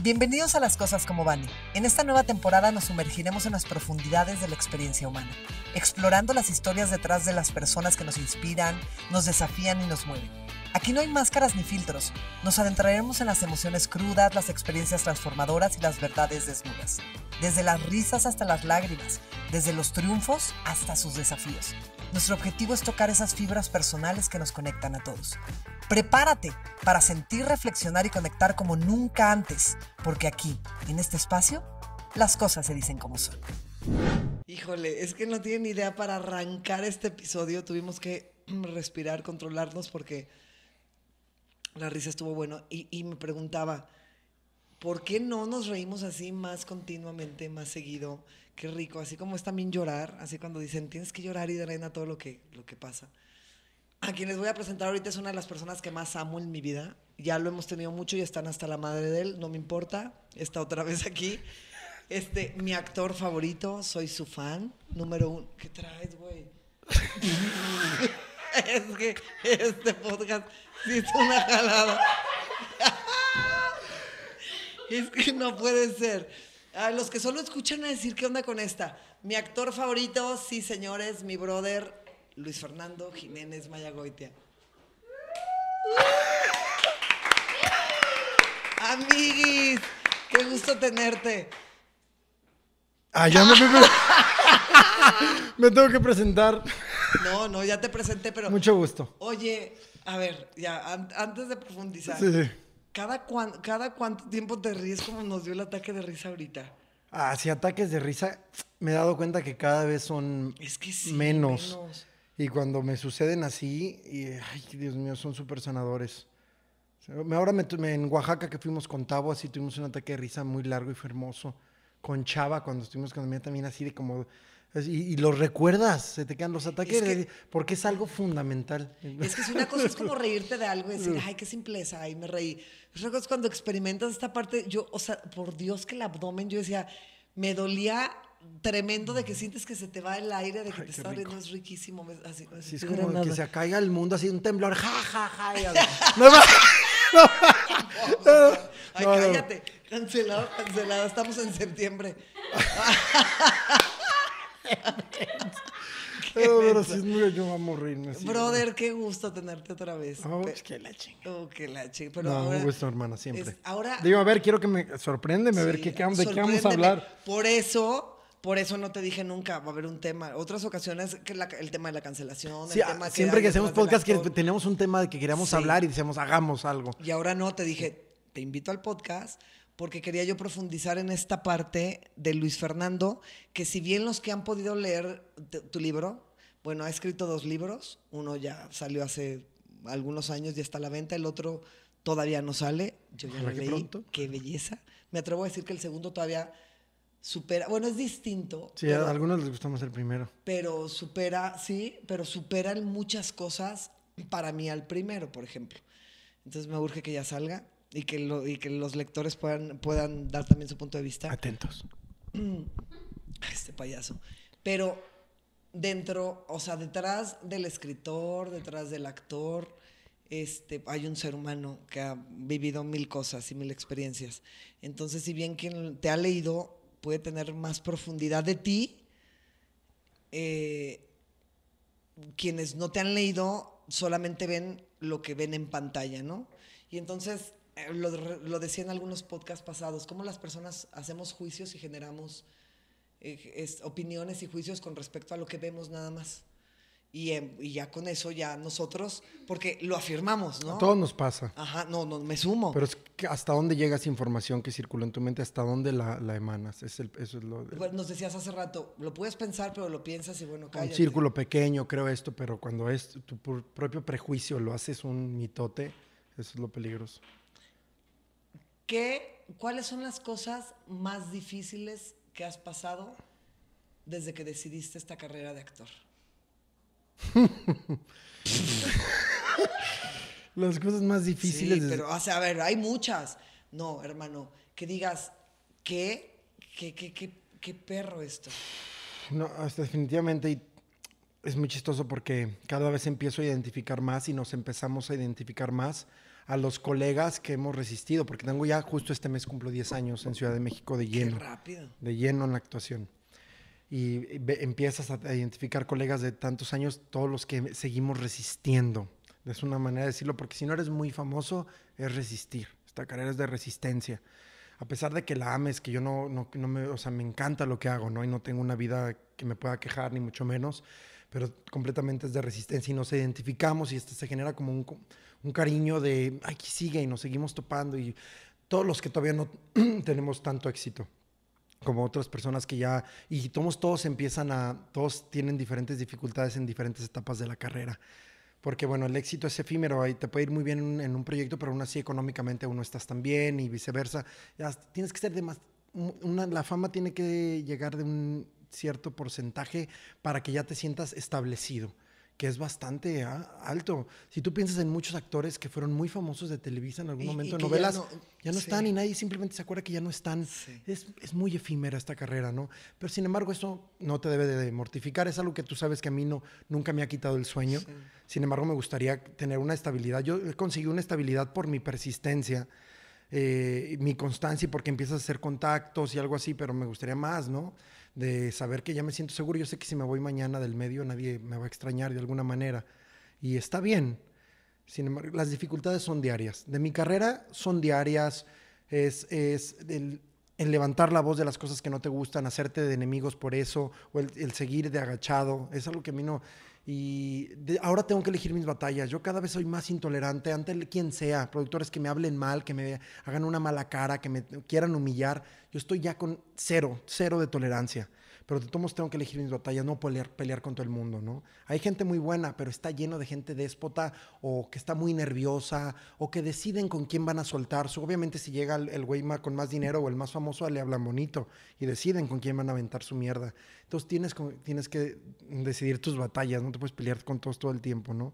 Bienvenidos a Las Cosas como Van. En esta nueva temporada nos sumergiremos en las profundidades de la experiencia humana, explorando las historias detrás de las personas que nos inspiran, nos desafían y nos mueven. Aquí no hay máscaras ni filtros. Nos adentraremos en las emociones crudas, las experiencias transformadoras y las verdades desnudas. Desde las risas hasta las lágrimas, desde los triunfos hasta sus desafíos. Nuestro objetivo es tocar esas fibras personales que nos conectan a todos. Prepárate para sentir, reflexionar y conectar como nunca antes, porque aquí, en este espacio, las cosas se dicen como son. Híjole, es que no tienen idea para arrancar este episodio. Tuvimos que mm, respirar, controlarnos, porque la risa estuvo bueno. Y, me preguntaba, ¿por qué no nos reímos así más continuamente, más seguido? Qué rico, así como es también llorar, así cuando dicen, tienes que llorar y de todo lo que, lo que pasa. A quienes les voy a presentar ahorita es una de las personas que más amo en mi vida. Ya lo hemos tenido mucho y están hasta la madre de él, no me importa, está otra vez aquí. Este, mi actor favorito, soy su fan, número uno. ¿Qué traes, güey? es que este podcast Sí, es una jalada. Es que no puede ser. A los que solo escuchan a decir qué onda con esta. Mi actor favorito, sí señores, mi brother Luis Fernando Jiménez Mayagoitia. Amiguis, qué gusto tenerte. Ah, ya me... Me tengo que presentar. No, no, ya te presenté, pero. Mucho gusto. Oye, a ver, ya, antes de profundizar. Sí. ¿cada, ¿Cada cuánto tiempo te ríes como nos dio el ataque de risa ahorita? Ah, sí, ataques de risa. Me he dado cuenta que cada vez son es menos. Y cuando me suceden así, ay, Dios mío, son súper sanadores. Ahora me, en Oaxaca que fuimos con Tavo, así tuvimos un ataque de risa muy largo y hermoso con Chava cuando estuvimos con también así de como... Y, y los recuerdas, se te quedan los ataques, porque es algo fundamental. Es que es una cosa, es como reírte de algo y decir, ay, qué simpleza, ay, me reí. Es cuando experimentas esta parte, yo, o sea, por Dios que el abdomen, yo decía, me dolía tremendo de que sientes que se te va el aire, de que te está riendo, es riquísimo. Así, es como que se caiga el mundo así, un temblor, ja, no, Ay, cállate. Cancelado, cancelado. Estamos en septiembre. Pero, pero sí, yo voy a morirme. Brother, qué gusto tenerte otra vez. Oh, qué la chinga. Oh, qué la chinga. Pero no, ahora, hermana, siempre. ahora, Digo, a ver, quiero que me sorpréndeme, a ver qué, de qué vamos a hablar. Por eso por eso no te dije nunca, va a haber un tema. Otras ocasiones, que el tema de la cancelación. el tema ah, siempre que, hacemos podcast, tenemos un tema de que queríamos hablar y decíamos, hagamos algo. Y ahora no, te dije, te invito al podcast porque quería yo profundizar en esta parte de Luis Fernando, que si bien los que han podido leer tu libro, bueno, ha escrito dos libros, uno ya salió hace algunos años, y está a la venta, el otro todavía no sale, yo ya lo leí, qué belleza. Me atrevo a decir que el segundo todavía supera, bueno, es distinto. Sí, a algunos les gusta más el primero. Pero supera, sí, pero superan muchas cosas para mí al primero, por ejemplo. Entonces me urge que ya salga y que, lo, y que los lectores puedan, puedan dar también su punto de vista. Atentos. Este payaso. Pero dentro, o sea, detrás del escritor, detrás del actor, este, hay un ser humano que ha vivido mil cosas y mil experiencias. Entonces, si bien quien te ha leído puede tener más profundidad de ti. Eh, quienes no te han leído solamente ven lo que ven en pantalla, ¿no? Y entonces, eh, lo, lo decía en algunos podcasts pasados, cómo las personas hacemos juicios y generamos eh, opiniones y juicios con respecto a lo que vemos nada más. Y, ya con eso ya nosotros, porque lo afirmamos, ¿no? A nos pasa. Ajá, no, no, me sumo. Pero es que hasta dónde llega esa información que circula en tu mente, hasta dónde la, la emanas. eso es lo... Nos decías hace rato, lo puedes pensar, pero lo piensas y bueno, cae Un círculo pequeño, creo esto, pero cuando es tu propio prejuicio, lo haces un mitote, eso es lo peligroso. ¿Qué, ¿Cuáles son las cosas más difíciles que has pasado desde que decidiste esta carrera de actor? Las cosas más difíciles. Sí, pero, a ver, hay muchas. No, hermano, que digas, ¿qué? ¿Qué, qué, qué, perro esto? No, definitivamente es muy chistoso porque cada vez empiezo a identificar más y nos empezamos a identificar más a los colegas que hemos resistido, porque tengo ya justo este mes cumplo 10 años en Ciudad de México de lleno. Qué rápido. De lleno en la actuación y empiezas a identificar colegas de tantos años, todos los que seguimos resistiendo. Es una manera de decirlo, porque si no eres muy famoso, es resistir. Esta carrera es de resistencia. A pesar de que la ames, que yo no, no, no me, o sea, me encanta lo que hago, ¿no? Y no tengo una vida que me pueda quejar, ni mucho menos, pero completamente es de resistencia y nos identificamos y esto se genera como un, un cariño de, ay, sigue y nos seguimos topando y todos los que todavía no tenemos tanto éxito como otras personas que ya, y todos, todos empiezan a, todos tienen diferentes dificultades en diferentes etapas de la carrera. Porque bueno, el éxito es efímero, ahí te puede ir muy bien en un proyecto, pero aún así económicamente uno estás tan bien y viceversa. Ya, tienes que ser de más, una, la fama tiene que llegar de un cierto porcentaje para que ya te sientas establecido que es bastante ah, alto. Si tú piensas en muchos actores que fueron muy famosos de Televisa en algún momento, novelas, ya no, están y nadie simplemente se acuerda que ya no están. Es, muy efímera esta carrera, ¿no? Pero sin embargo, eso no te debe de mortificar. Es algo que tú sabes que a mí no, nunca me ha quitado el sueño. Sin embargo, me gustaría tener una estabilidad. Yo he conseguido una estabilidad por mi persistencia. Eh, mi constancia y porque empiezas a hacer contactos y algo así, pero me gustaría más, ¿no? de saber que ya me siento seguro, yo sé que si me voy mañana del medio nadie me va a extrañar de alguna manera. Y está bien. Sin embargo, las dificultades son diarias. De mi carrera son diarias. Es, es el, levantar la voz de las cosas que no te gustan, hacerte de enemigos por eso, o el, el seguir de agachado. Es algo que a mí no y ahora tengo que elegir mis batallas. Yo cada vez soy más intolerante ante quien sea, productores que me hablen mal, que me hagan una mala cara, que me quieran humillar. Yo estoy ya con cero, cero de tolerancia pero de todos modos tengo que elegir mis batallas, no pelear, pelear con todo el mundo, ¿no? Hay gente muy buena, pero está lleno de gente déspota o que está muy nerviosa o que deciden con quién van a soltar. su obviamente si llega el, güey con más dinero o el más famoso, le hablan bonito y deciden con quién van a aventar su mierda. Entonces tienes, tienes que decidir tus batallas, no te puedes pelear con todos todo el tiempo, ¿no?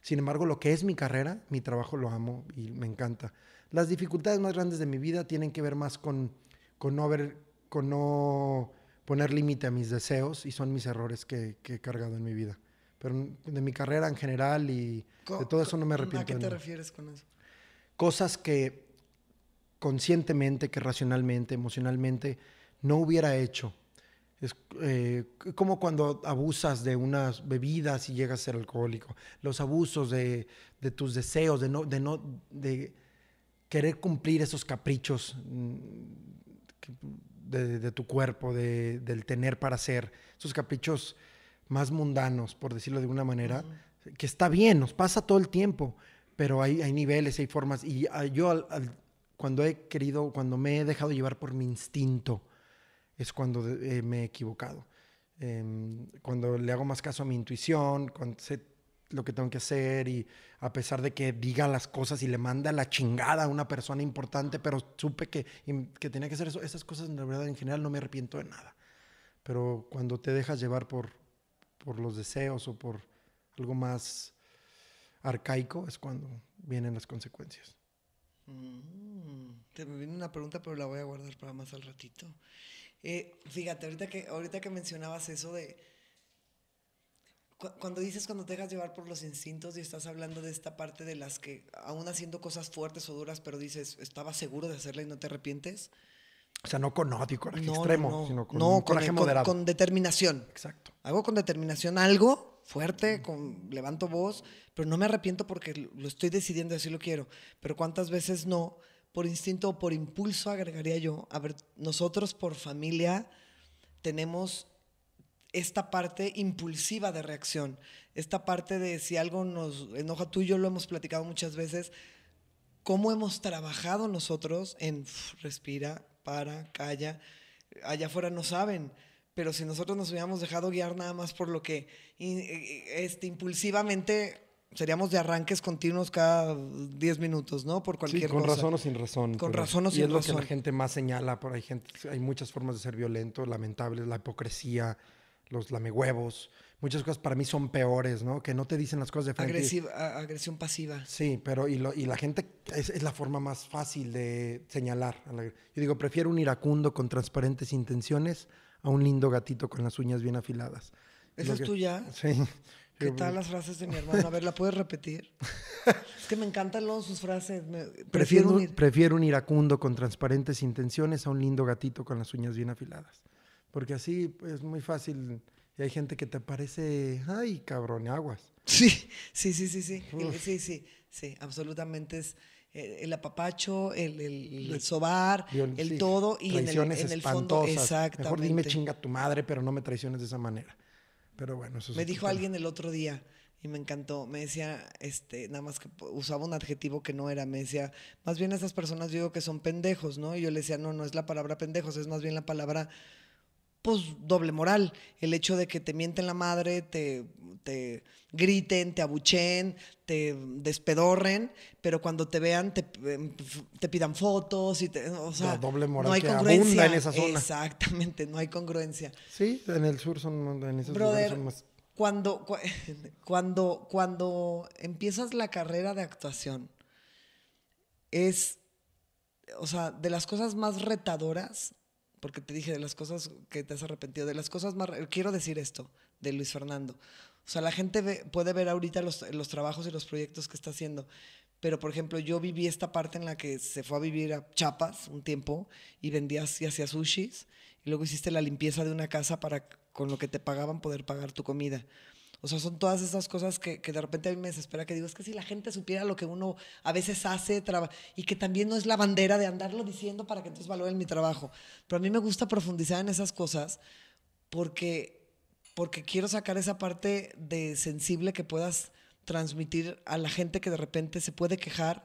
Sin embargo, lo que es mi carrera, mi trabajo lo amo y me encanta. Las dificultades más grandes de mi vida tienen que ver más con, con no haber, con no poner límite a mis deseos y son mis errores que, he cargado en mi vida. Pero de mi carrera en general y de todo eso no me arrepiento. ¿A qué te refieres con eso? Cosas que conscientemente, que racionalmente, emocionalmente no hubiera hecho. Es eh, como cuando abusas de unas bebidas y llegas a ser alcohólico. Los abusos de, tus deseos, de no, de no, de querer cumplir esos caprichos mm, que, de, tu cuerpo, de, del tener para ser, esos caprichos más mundanos, por decirlo de alguna manera, que está bien, nos pasa todo el tiempo, pero hay, hay niveles, hay formas. Y ah, yo cuando he querido, cuando me he dejado llevar por mi instinto, es cuando eh, me he equivocado. Em, cuando le hago más caso a mi intuición, cuando lo que tengo que hacer y a pesar de que diga las cosas y le manda la chingada a una persona importante, pero supe que, que tenía que hacer eso, esas cosas en verdad en general no me arrepiento de nada. Pero cuando te dejas llevar por, por los deseos o por algo más arcaico es cuando vienen las consecuencias. Mm, te me viene una pregunta, pero la voy a guardar para más al ratito. Eh, fíjate, ahorita que, ahorita que mencionabas eso de cuando dices cuando te dejas llevar por los instintos y estás hablando de esta parte de las que, aún haciendo cosas fuertes o duras, pero dices, estaba seguro de hacerla y no te arrepientes. O sea, no con odio, coraje extremo, sino con, coraje moderado. determinación. Exacto. Hago con determinación algo fuerte, con, levanto voz, pero no me arrepiento porque lo estoy decidiendo, así lo quiero. Pero ¿cuántas veces no? Por instinto o por impulso, agregaría yo. A ver, nosotros por familia tenemos esta parte impulsiva de reacción, esta parte de si algo nos enoja, tú y yo lo hemos platicado muchas veces, cómo hemos trabajado nosotros en respira, para, calla, allá afuera no saben, pero si nosotros nos hubiéramos dejado guiar nada más por lo que este, impulsivamente seríamos de arranques continuos cada 10 minutos, ¿no? Por cualquier sí, con razón o sin razón. Con razón o sin razón. Y es lo que la gente más señala, por hay gente, hay muchas formas de ser violento, lamentable, la hipocresía, los lamehuevos, muchas cosas para mí son peores, ¿no? Que no te dicen las cosas de frente. agresión pasiva. Sí, pero y, la gente es, la forma más fácil de señalar. Yo digo, prefiero un iracundo con transparentes intenciones a un lindo gatito con las uñas bien afiladas. ¿Esa es tuya? Sí. ¿Qué tal las frases de mi hermano? A ver, ¿la puedes repetir? es que me encantan sus frases. prefiero, prefiero un iracundo con transparentes intenciones a un lindo gatito con las uñas bien afiladas. Porque así es muy fácil. Y hay gente que te parece, ay, cabrón, aguas. Sí, sí, sí, sí, sí. Sí, sí, sí, absolutamente es el apapacho, el, el, sobar, el todo y en el, en el fondo. Exactamente. Mejor dime chinga tu madre, pero no me traiciones de esa manera. Pero bueno, eso Me dijo alguien el otro día y me encantó. Me decía, este, nada más que usaba un adjetivo que no era. Me decía, más bien esas personas digo que son pendejos, ¿no? Y yo le decía, no, no es la palabra pendejos, es más bien la palabra pues doble moral. El hecho de que te mienten la madre, te, te griten, te abucheen, te despedorren, pero cuando te vean te, em, pidan fotos y doble moral no hay congruencia. en esa zona. Exactamente, no hay congruencia. Sí, en el sur son, más. Cuando, cuando, cuando empiezas la carrera de actuación, es, o sea, de las cosas más retadoras porque te dije de las cosas que te has arrepentido, de las cosas más... Quiero decir esto de Luis Fernando. O sea, la gente puede ver ahorita los, los, trabajos y los proyectos que está haciendo, pero por ejemplo, yo viví esta parte en la que se fue a vivir a chapas un tiempo y vendías y hacías sushis, y luego hiciste la limpieza de una casa para con lo que te pagaban poder pagar tu comida. O sea, son todas esas cosas que, que de repente a mí me desespera, que digo, es que si la gente supiera lo que uno a veces hace y que también no es la bandera de andarlo diciendo para que entonces valoren mi trabajo. Pero a mí me gusta profundizar en esas cosas porque, porque quiero sacar esa parte de sensible que puedas transmitir a la gente que de repente se puede quejar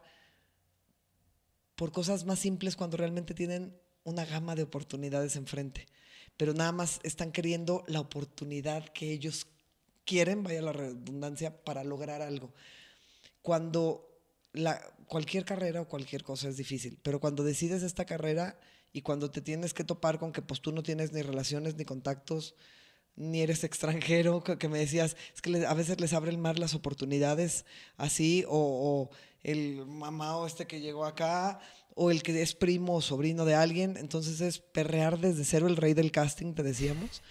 por cosas más simples cuando realmente tienen una gama de oportunidades enfrente, pero nada más están queriendo la oportunidad que ellos quieren, vaya la redundancia, para lograr algo. Cuando la, cualquier carrera o cualquier cosa es difícil, pero cuando decides esta carrera y cuando te tienes que topar con que pues tú no tienes ni relaciones ni contactos, ni eres extranjero, que, me decías, es que a veces les abre el mar las oportunidades así, o, o el mamá o este que llegó acá, o el que es primo o sobrino de alguien, entonces es perrear desde cero el rey del casting, te decíamos.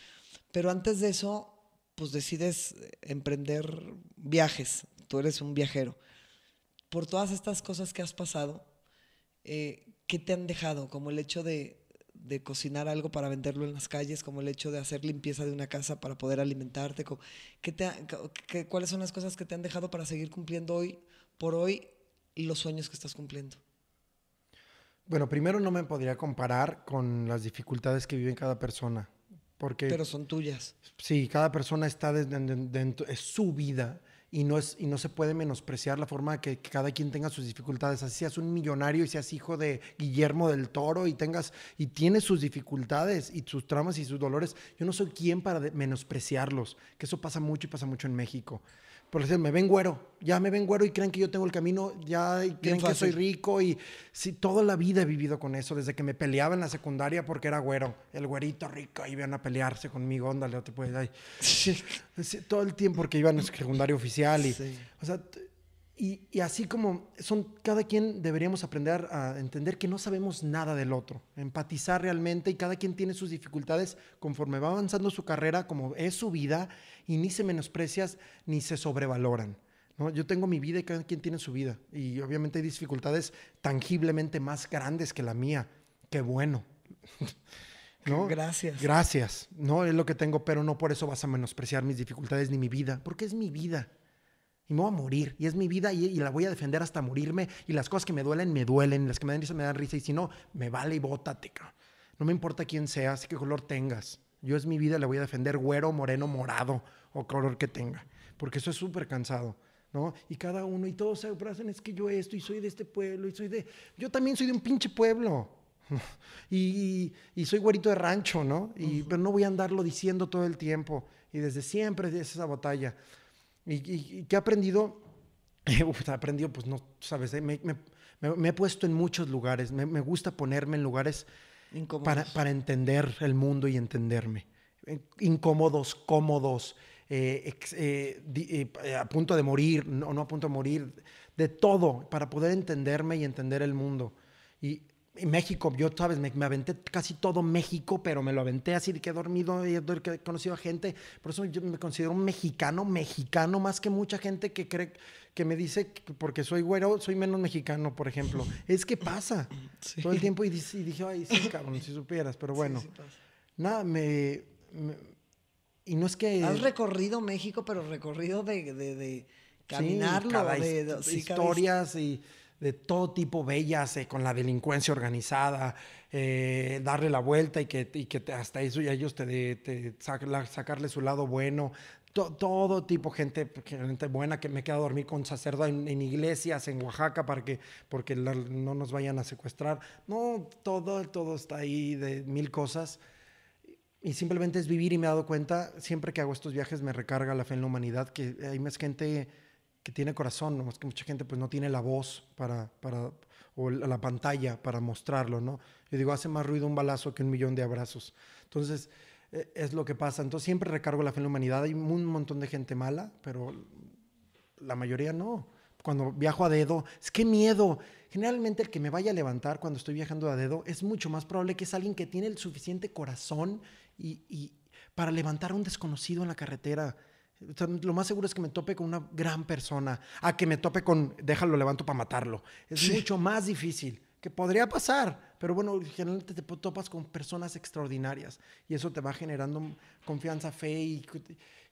Pero antes de eso, pues decides eh, emprender viajes, tú eres un viajero. Por todas estas cosas que has pasado, eh, ¿qué te han dejado? Como el hecho de, cocinar algo para venderlo en las calles, como el hecho de hacer limpieza de una casa para poder alimentarte. ¿Qué te qué, ¿Cuáles son las cosas que te han dejado para seguir cumpliendo hoy por hoy los sueños que estás cumpliendo? Bueno, primero no me podría comparar con las dificultades que vive cada persona. Pero son tuyas. Sí, cada persona está dentro, es su vida y no, es, y no se puede menospreciar la forma que, cada quien tenga sus dificultades. Así seas un millonario y seas hijo de Guillermo del Toro y tengas y tienes sus dificultades y sus tramas y sus dolores, yo no soy quien para menospreciarlos, que eso pasa mucho y pasa mucho en México por decir, me ven güero, ya me ven güero y creen que yo tengo el camino, ya y creen que soy rico y sí, toda la vida he vivido con eso, desde que me peleaba en la secundaria porque era güero, el güerito rico, iban a pelearse conmigo, óndale, no te puedes, ay. todo el tiempo que iban en secundaria oficial y, o sea, y, así como son cada quien deberíamos aprender a entender que no sabemos nada del otro, empatizar realmente y cada quien tiene sus dificultades conforme va avanzando su carrera, como es su vida, y ni se menosprecias ni se sobrevaloran. ¿no? Yo tengo mi vida y cada quien tiene su vida. Y obviamente hay dificultades tangiblemente más grandes que la mía. Qué bueno. ¿No? Gracias. Gracias. No es lo que tengo, pero no por eso vas a menospreciar mis dificultades ni mi vida, porque es mi vida y me voy a morir y es mi vida y, la voy a defender hasta morirme y las cosas que me duelen me duelen, las que me dan risa me dan risa y si no, me vale y bótate. No me importa quién seas, qué color tengas. Yo es mi vida, la voy a defender güero, moreno, morado o color que tenga, porque eso es súper cansado. ¿no? Y cada uno, y todos se abrazan, es que yo esto, y soy de este pueblo, y soy de... Yo también soy de un pinche pueblo. y, soy güerito de rancho, ¿no? Y, Pero no voy a andarlo diciendo todo el tiempo. Y desde siempre es esa batalla. ¿Y, qué he aprendido? he aprendido, pues no, sabes, eh, me, he puesto en muchos lugares, me, gusta ponerme en lugares para, entender el mundo y entenderme. Eh, incómodos, cómodos, eh, a punto de morir, no, no a punto de morir, de todo, para poder entenderme y entender el mundo. Y México, yo sabes, me, aventé casi todo México, pero me lo aventé así de que he dormido y he conocido a gente. Por eso yo me considero un mexicano, mexicano, más que mucha gente que cree, que me dice porque soy güero, soy menos mexicano, por ejemplo. Es que pasa todo el tiempo y, dije, ay, sí, cabrón, si supieras, pero bueno. nada, me, Y no es que. Has recorrido México, pero recorrido de. caminar de caminarlo, de, historias y de todo tipo bellas, eh, con la delincuencia organizada, eh, darle la vuelta y que, que hasta eso y ellos te, de, sacarle su lado bueno. todo tipo, gente, gente buena que me queda dormir con sacerdote en, iglesias, en Oaxaca, para que, porque no nos vayan a secuestrar. No, todo, todo está ahí de mil cosas. Y simplemente es vivir y me he dado cuenta, siempre que hago estos viajes me recarga la fe en la humanidad, que hay más gente que tiene corazón, no más que mucha gente pues no tiene la voz para, o la pantalla para mostrarlo, ¿no? Yo digo, hace más ruido un balazo que un millón de abrazos. Entonces, e, es lo que pasa. Entonces, siempre recargo la fe en la humanidad. Hay un montón de gente mala, pero la mayoría no. Cuando viajo a dedo, es que miedo. Generalmente el que me vaya a levantar cuando estoy viajando a dedo es mucho más probable que es alguien que tiene el suficiente corazón y, y para levantar a un desconocido en la carretera lo más seguro es que me tope con una gran persona, a que me tope con, déjalo, levanto para matarlo. Es mucho más difícil, que podría pasar, pero bueno, generalmente te topas con personas extraordinarias y eso te va generando confianza, fe y,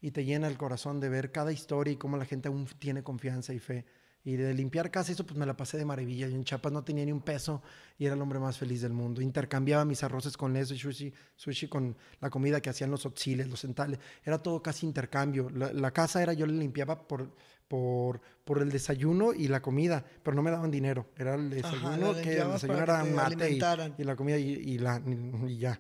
y te llena el corazón de ver cada historia y cómo la gente aún tiene confianza y fe. Y de limpiar casa, eso pues me la pasé de maravilla. Yo en Chiapas no tenía ni un peso y era el hombre más feliz del mundo. Intercambiaba mis arroces con eso, sushi, sushi con la comida que hacían los oxiles, los centales. Era todo casi intercambio. La, casa era, yo le limpiaba por, por, por el desayuno y la comida, pero no me daban dinero. Era el desayuno, que el desayuno era mate y, la comida y, la, y ya.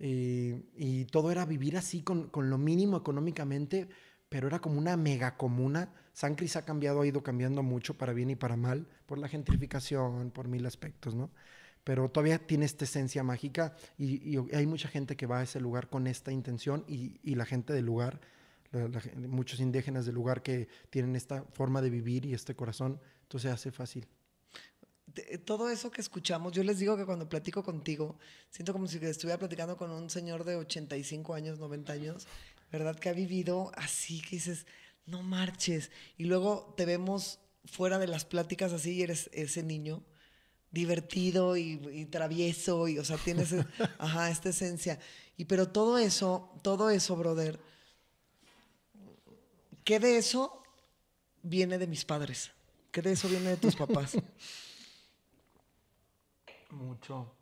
Y, todo era vivir así con, con lo mínimo económicamente, pero era como una mega comuna San Cris ha cambiado, ha ido cambiando mucho para bien y para mal, por la gentrificación, por mil aspectos, ¿no? Pero todavía tiene esta esencia mágica y, hay mucha gente que va a ese lugar con esta intención y, la gente del lugar, muchos indígenas del lugar que tienen esta forma de vivir y este corazón, entonces hace fácil todo eso que escuchamos, yo les digo que cuando platico contigo, siento como si estuviera platicando con un señor de 85 años, 90 años, ¿verdad? Que ha vivido así, que dices, no marches. Y luego te vemos fuera de las pláticas así y eres ese niño divertido y, travieso y, o sea, tienes, e-, esta esencia. Y pero todo eso, todo eso, brother, ¿qué de eso viene de mis padres? ¿Qué de eso viene de tus papás? Mucho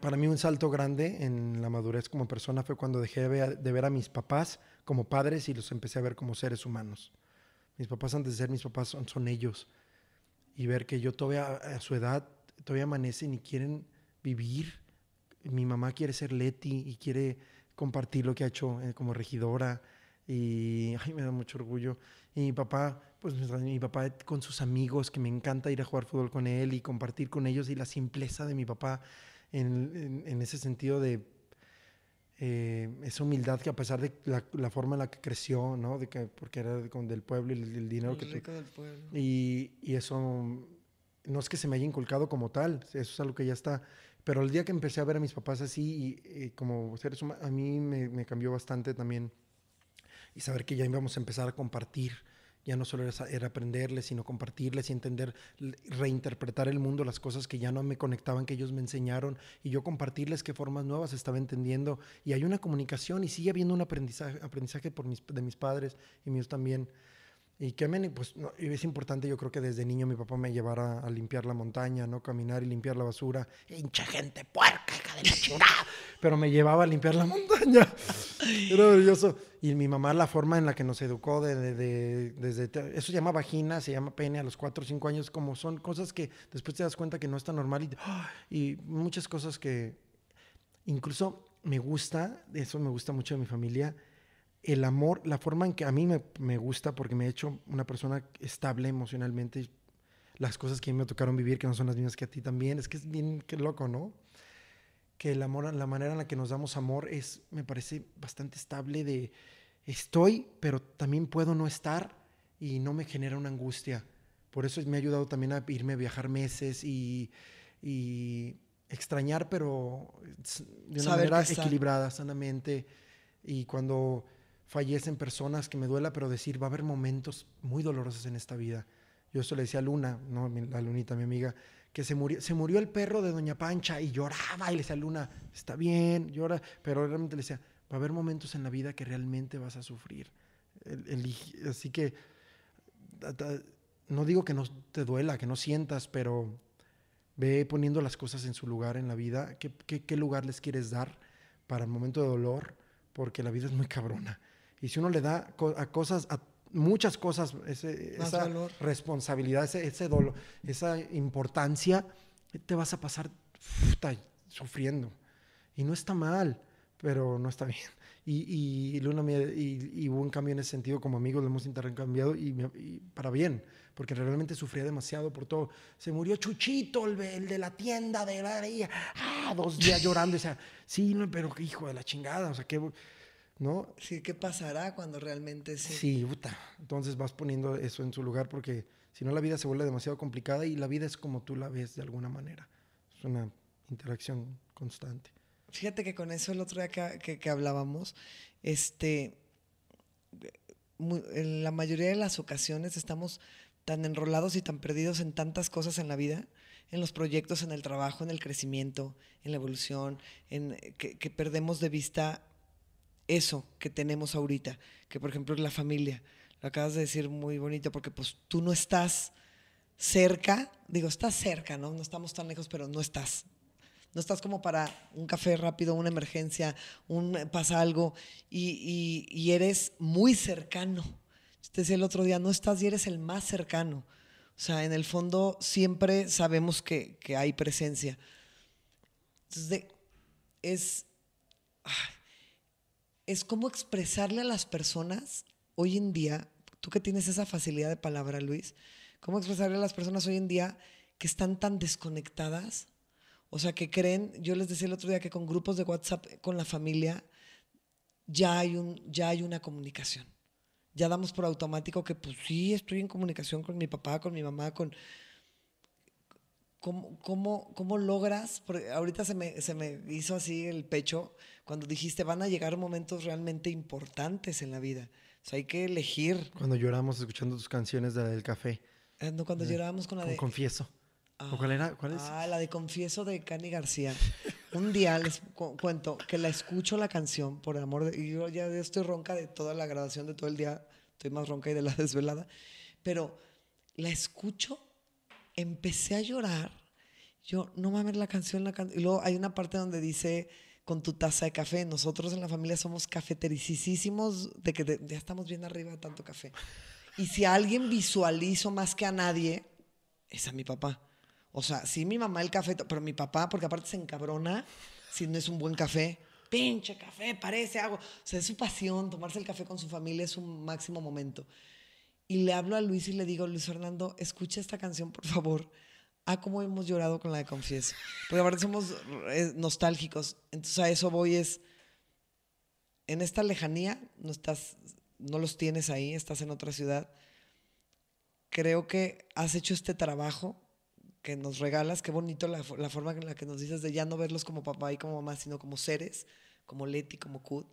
para mí un salto grande en la madurez como persona fue cuando dejé de ver, a, mis papás como padres y los empecé a ver como seres humanos. Mis papás antes de ser mis papás son, ellos. Y ver que yo todavía a su edad todavía amanecen y quieren vivir. Mi mamá quiere ser Leti y quiere compartir lo que ha hecho eh, como regidora y ay, me da mucho orgullo. Y mi papá, pues mi papá con sus amigos, que me encanta ir a jugar fútbol con él y compartir con ellos y la simpleza de mi papá en, ese sentido de eh, esa humildad que a pesar de la, forma en la que creció, ¿no? De que, porque era con, del pueblo y el, dinero que... Y, y eso no es que se me haya inculcado como tal, eso es algo que ya está. Pero el día que empecé a ver a mis papás así como seres a mí me, me, cambió bastante también. Y saber que ya íbamos a empezar a compartir ya no solo era, aprenderles, sino compartirles y entender, reinterpretar el mundo, las cosas que ya no me conectaban, que ellos me enseñaron, y yo compartirles qué formas nuevas estaba entendiendo. Y hay una comunicación y sigue habiendo un aprendizaje, aprendizaje por de mis padres y míos también. Y qué pues es importante, yo creo que desde niño mi papá me llevara a, limpiar la montaña, ¿no? Caminar y limpiar la basura. Hincha gente puerca, hija de la ciudad! Pero me llevaba a limpiar la montaña. Era maravilloso. Y mi mamá, la forma en la que nos educó desde... Eso se llama vagina, se llama pene a los 4 o 5 años, como son cosas que después te das cuenta que no está normal. Y, y muchas cosas que incluso me gusta, eso me gusta mucho de mi familia, el amor, la forma en que a mí me, me gusta, porque me ha hecho una persona estable emocionalmente, las cosas que a mí me tocaron vivir, que no son las mismas que a ti también, es que es bien que loco, ¿no? Que el amor, la manera en la que nos damos amor es, me parece bastante estable de estoy, pero también puedo no estar y no me genera una angustia. Por eso me ha ayudado también a irme a viajar meses y, y extrañar, pero de una manera equilibrada, sanamente. Y cuando fallecen personas, que me duela, pero decir, va a haber momentos muy dolorosos en esta vida. Yo eso le decía a Luna, la Lunita, mi amiga, que se murió, se murió el perro de Doña Pancha y lloraba y le decía a Luna, está bien, llora, pero realmente le decía, va a haber momentos en la vida que realmente vas a sufrir. así que no digo que no te duela, que no sientas, pero ve poniendo las cosas en su lugar en la vida, qué lugar les quieres dar para el momento de dolor, porque la vida es muy cabrona. Y si uno le da a cosas, a muchas cosas, esa responsabilidad, ese, ese, dolor, esa importancia, te vas a pasar sufriendo. Y no está mal, pero no está bien. Y, y y, hubo un cambio en ese sentido, como amigos lo hemos intercambiado y, para bien, porque realmente sufría demasiado por todo. Se murió Chuchito, el, de la tienda de la... Ah, dos días llorando, o sea, sí, pero hijo de la chingada, o sea, qué... ¿no? Sí, ¿qué pasará cuando realmente se…? Sí, puta. Entonces vas poniendo eso en su lugar porque si no la vida se vuelve demasiado complicada y la vida es como tú la ves de alguna manera. Es una interacción constante. Fíjate que con eso el otro día que, hablábamos, este, en la mayoría de las ocasiones estamos tan enrolados y tan perdidos en tantas cosas en la vida, en los proyectos, en el trabajo, en el crecimiento, en la evolución, en eh, que perdemos de vista eso que tenemos ahorita, que por ejemplo es la familia. Lo acabas de decir muy bonito porque pues tú no estás cerca, digo, estás cerca, ¿no? No estamos tan lejos, pero no estás. No estás como para un café rápido, una emergencia, un pasa algo y, eres muy cercano. Yo te el otro día, no estás y eres el más cercano. O sea, en el fondo siempre sabemos que, hay presencia. Entonces, es... Ah, es cómo expresarle a las personas hoy en día, tú que tienes esa facilidad de palabra, Luis, cómo expresarle a las personas hoy en día que están tan desconectadas, o sea, que creen, yo les decía el otro día que con grupos de WhatsApp, eh, con la familia, ya hay, un, ya hay una comunicación. Ya damos por automático que, pues sí, estoy en comunicación con mi papá, con mi mamá, con... ¿Cómo, cómo, ¿Cómo logras? Porque ahorita se me, se me hizo así el pecho cuando dijiste van a llegar momentos realmente importantes en la vida. hay que elegir. Cuando llorábamos escuchando tus canciones de la del café. Ah, no, cuando ah, llorábamos con la de. Confieso. cuál, era? ¿Cuál es? Ah, la de Confieso de Cani García. Un día les cuento que la escucho la canción, por el amor de. Y yo ya estoy ronca de toda la grabación de todo el día. Estoy más ronca y de la desvelada. Pero la escucho empecé a llorar. Yo, no mames, la canción, la canción. Y luego hay una parte donde dice, con tu taza de café. Nosotros en la familia somos cafetericísimos de que ya estamos bien arriba de tanto café. Y si alguien visualizo más que a nadie, es a mi papá. O sea, sí, mi mamá el café, pero mi papá, porque aparte se encabrona si no es un buen café. Pinche café, parece algo. O sea, es su pasión, tomarse el café con su familia es un máximo momento. Y le hablo a Luis y le digo, Luis Fernando, escucha esta canción, por favor. Ah, cómo hemos llorado con la de Confieso. Porque ahora somos eh, nostálgicos. Entonces a eso voy es, en esta lejanía, no, estás, no los tienes ahí, estás en otra ciudad. Creo que has hecho este trabajo que nos regalas. Qué bonito la, la, forma en la que nos dices de ya no verlos como papá y como mamá, sino como seres, como Leti, como Kud,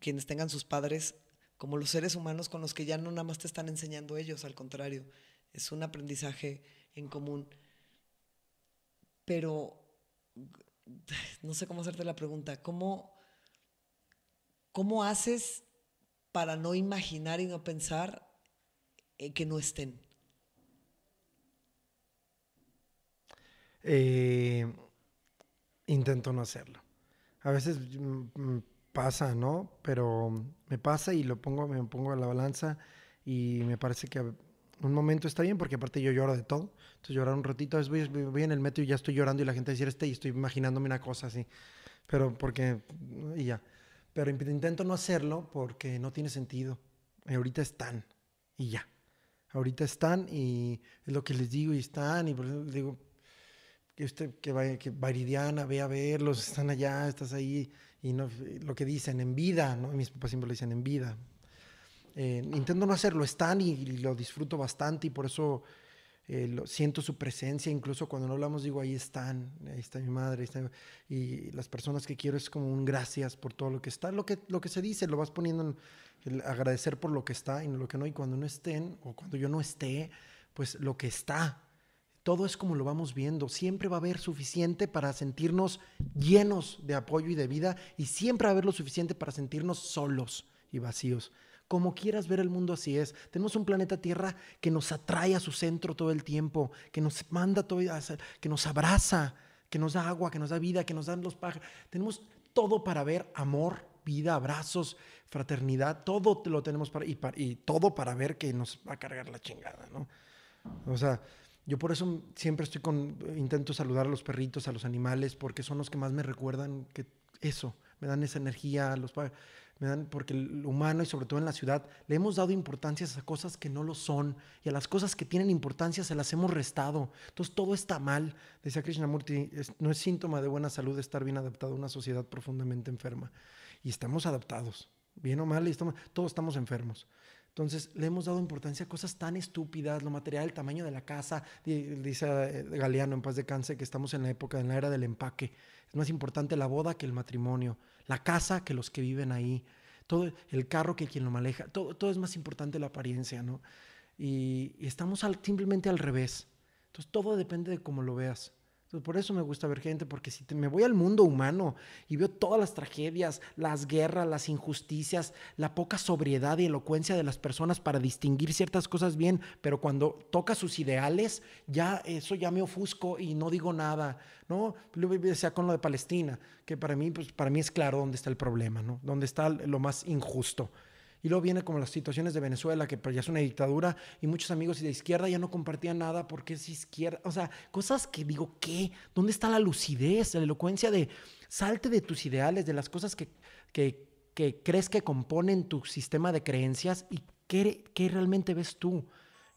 quienes tengan sus padres como los seres humanos con los que ya no nada más te están enseñando ellos, al contrario, es un aprendizaje en común. Pero no sé cómo hacerte la pregunta, ¿cómo, cómo haces para no imaginar y no pensar eh, que no estén? Eh, intento no hacerlo. A veces mm, mm, pasa, ¿no? Pero me pasa y lo pongo, me pongo a la balanza y me parece que un momento está bien porque aparte yo lloro de todo. Entonces llorar un ratito, a voy, en el metro y ya estoy llorando y la gente dice, este y estoy imaginándome una cosa así. Pero porque, y ya. Pero intento no hacerlo porque no tiene sentido. Y ahorita están y ya. Ahorita están y es lo que les digo y están y por eso les digo que, usted, que, vaya, que ve a verlos, están allá, estás ahí y lo que dicen en vida, Mis papás siempre lo dicen en vida. Eh, intento no hacerlo, están y, lo disfruto bastante y por eso eh, siento su presencia, incluso cuando no hablamos digo, ahí están, ahí está mi madre, y las personas que quiero es como un gracias por todo lo que está, lo que, lo que se dice, lo vas poniendo en agradecer por lo que está y lo que no, y cuando no estén o cuando yo no esté, pues lo que está, todo es como lo vamos viendo. Siempre va a haber suficiente para sentirnos llenos de apoyo y de vida y siempre va a haber lo suficiente para sentirnos solos y vacíos. Como quieras ver el mundo así es. Tenemos un planeta Tierra que nos atrae a su centro todo el tiempo, que nos manda todo, que nos abraza, que nos da agua, que nos da vida, que nos dan los pájaros. Tenemos todo para ver amor, vida, abrazos, fraternidad, todo lo tenemos para y, para, y todo para ver que nos va a cargar la chingada, ¿no? O sea, yo por eso siempre estoy con, intento saludar a los perritos, a los animales, porque son los que más me recuerdan que eso, me dan esa energía, los me dan, porque el humano y sobre todo en la ciudad le hemos dado importancia a cosas que no lo son y a las cosas que tienen importancia se las hemos restado. Entonces todo está mal, decía Krishnamurti, no es síntoma de buena salud estar bien adaptado a una sociedad profundamente enferma. Y estamos adaptados, bien o mal, todos estamos enfermos. Entonces, le hemos dado importancia a cosas tan estúpidas, lo material, el tamaño de la casa. Dice eh, Galeano en paz de cáncer que estamos en la época, en la era del empaque. Es más importante la boda que el matrimonio, la casa que los que viven ahí, todo el carro que quien lo maneja. Todo, es más importante la apariencia, ¿no? Y, estamos simplemente al revés. Entonces, todo depende de cómo lo veas por eso me gusta ver gente, porque si me voy al mundo humano y veo todas las tragedias, las guerras, las injusticias, la poca sobriedad y elocuencia de las personas para distinguir ciertas cosas bien, pero cuando toca sus ideales, ya eso ya me ofusco y no digo nada, ¿no? sea, con lo de Palestina, que para mí, pues, para mí es claro dónde está el problema, ¿no? Dónde está lo más injusto. Y luego viene como las situaciones de Venezuela, que ya es una dictadura, y muchos amigos de izquierda ya no compartían nada porque es izquierda. O sea, cosas que digo, ¿qué? ¿Dónde está la lucidez, la elocuencia de salte de tus ideales, de las cosas que, que, crees que componen tu sistema de creencias y qué, qué realmente ves tú?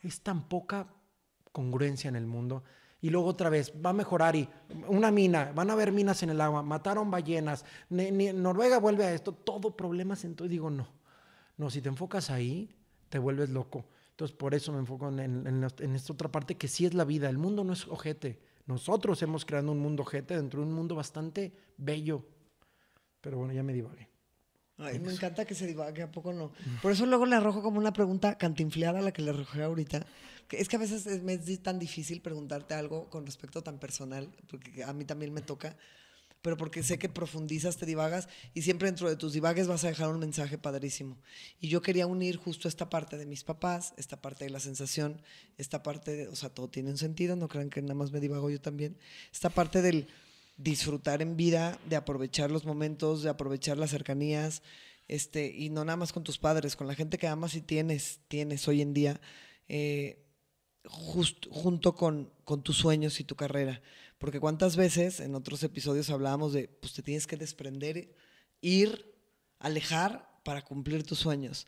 Es tan poca congruencia en el mundo y luego otra vez va a mejorar y una mina, van a haber minas en el agua, mataron ballenas, Noruega vuelve a esto, todo problemas, entonces digo no. No, si te enfocas ahí, te vuelves loco. Entonces, por eso me enfoco en, en, esta otra parte que sí es la vida. El mundo no es ojete. Nosotros hemos creado un mundo ojete dentro de un mundo bastante bello. Pero bueno, ya me divagué. Ay, me pues. encanta que se divague, ¿a poco no? Por eso luego le arrojo como una pregunta cantinfliada a la que le arrojé ahorita. Es que a veces me es tan difícil preguntarte algo con respecto tan personal, porque a mí también me toca pero porque sé que profundizas, te divagas y siempre dentro de tus divagues vas a dejar un mensaje padrísimo. Y yo quería unir justo esta parte de mis papás, esta parte de la sensación, esta parte o sea, todo tiene un sentido, no crean que nada más me divago yo también, esta parte del disfrutar en vida, de aprovechar los momentos, de aprovechar las cercanías, este, y no nada más con tus padres, con la gente que amas y tienes, tienes hoy en día, eh, junto con tus sueños y tu carrera. Porque cuántas veces en otros episodios hablábamos de, pues te tienes que desprender, ir, alejar para cumplir tus sueños.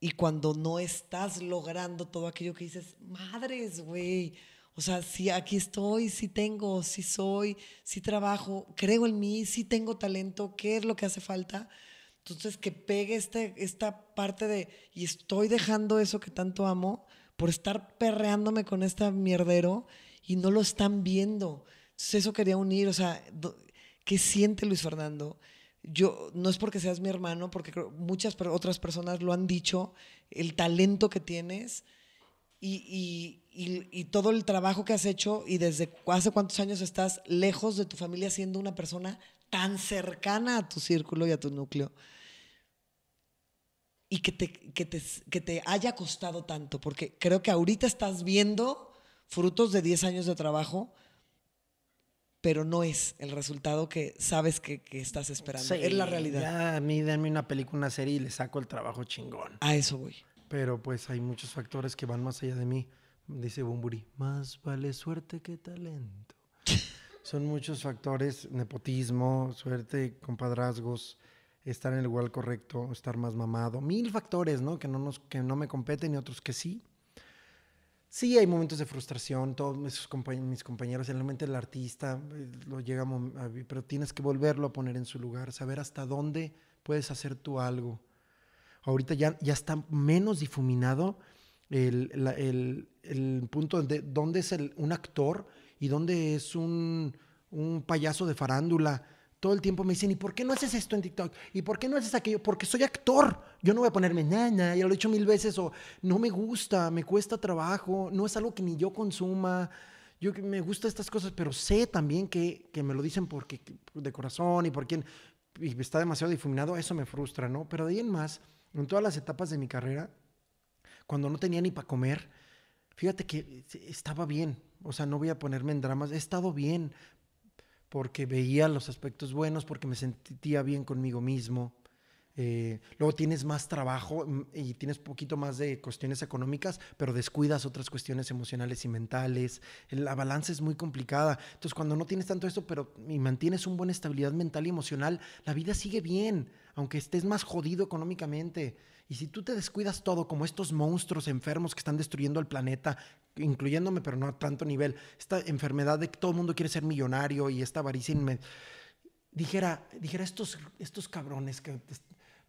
Y cuando no estás logrando todo aquello que dices, madres, güey, o sea, si aquí estoy, si tengo, si soy, si trabajo, creo en mí, si tengo talento, ¿qué es lo que hace falta? Entonces, que pegue este, esta parte de, y estoy dejando eso que tanto amo por estar perreándome con esta mierdero y no lo están viendo. Entonces eso quería unir, o sea, ¿qué siente Luis Fernando? Yo, no es porque seas mi hermano, porque muchas otras personas lo han dicho, el talento que tienes y, y, y, todo el trabajo que has hecho y desde hace cuántos años estás lejos de tu familia siendo una persona tan cercana a tu círculo y a tu núcleo y que te, que te, que te haya costado tanto, porque creo que ahorita estás viendo frutos de 10 años de trabajo, pero no es el resultado que sabes que, estás esperando. es la realidad. Ya a mí, denme una película, una serie y le saco el trabajo chingón. A eso voy. Pero pues hay muchos factores que van más allá de mí. Dice Bumburi, más vale suerte que talento. Son muchos factores, nepotismo, suerte, compadrazgos, estar en el lugar correcto, estar más mamado, mil factores, ¿no? Que no, nos, que no me competen y otros que sí. Sí, hay momentos de frustración, todos mis, compañeros, mis compañeros, realmente el artista eh, lo llega pero tienes que volverlo a poner en su lugar, saber hasta dónde puedes hacer tú algo. Ahorita ya, ya está menos difuminado el, punto de dónde es un actor y dónde es un, un payaso de farándula todo el tiempo me dicen, ¿y por qué no haces esto en TikTok? ¿Y por qué no haces aquello? Porque soy actor. Yo no voy a ponerme nana, ya lo he hecho mil veces, o no me gusta, me cuesta trabajo, no es algo que ni yo consuma. Yo me gusta estas cosas, pero sé también que, que me lo dicen porque de corazón y por quién y está demasiado difuminado, eso me frustra, ¿no? Pero de ahí en más, en todas las etapas de mi carrera, cuando no tenía ni para comer, fíjate que eh, estaba bien. O sea, no voy a ponerme en dramas, he estado bien, porque veía los aspectos buenos, porque me sentía bien conmigo mismo. Eh, luego tienes más trabajo mm, y tienes poquito más de cuestiones económicas, pero descuidas otras cuestiones emocionales y mentales. La balanza es muy complicada. Entonces, cuando no tienes tanto esto, pero mantienes una buena estabilidad mental y emocional, la vida sigue bien, aunque estés más jodido económicamente. Y si tú te descuidas todo, como estos monstruos enfermos que están destruyendo el planeta, incluyéndome, pero no a tanto nivel, esta enfermedad de que todo el mundo quiere ser millonario y esta avaricia inmediata, dijera, dijera estos, estos cabrones que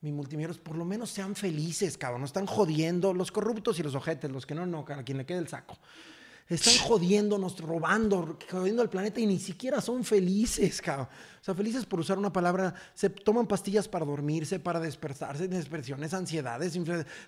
mis multimillonarios, por lo menos sean felices, cabrón, no están jodiendo los corruptos y los ojetes, los que no, no, a quien le quede el saco. Están jodiéndonos, robando, jodiendo al planeta y ni siquiera son felices, cabrón. O sea, felices por usar una palabra, se toman pastillas para dormirse, para despertarse, despresiones, ansiedades,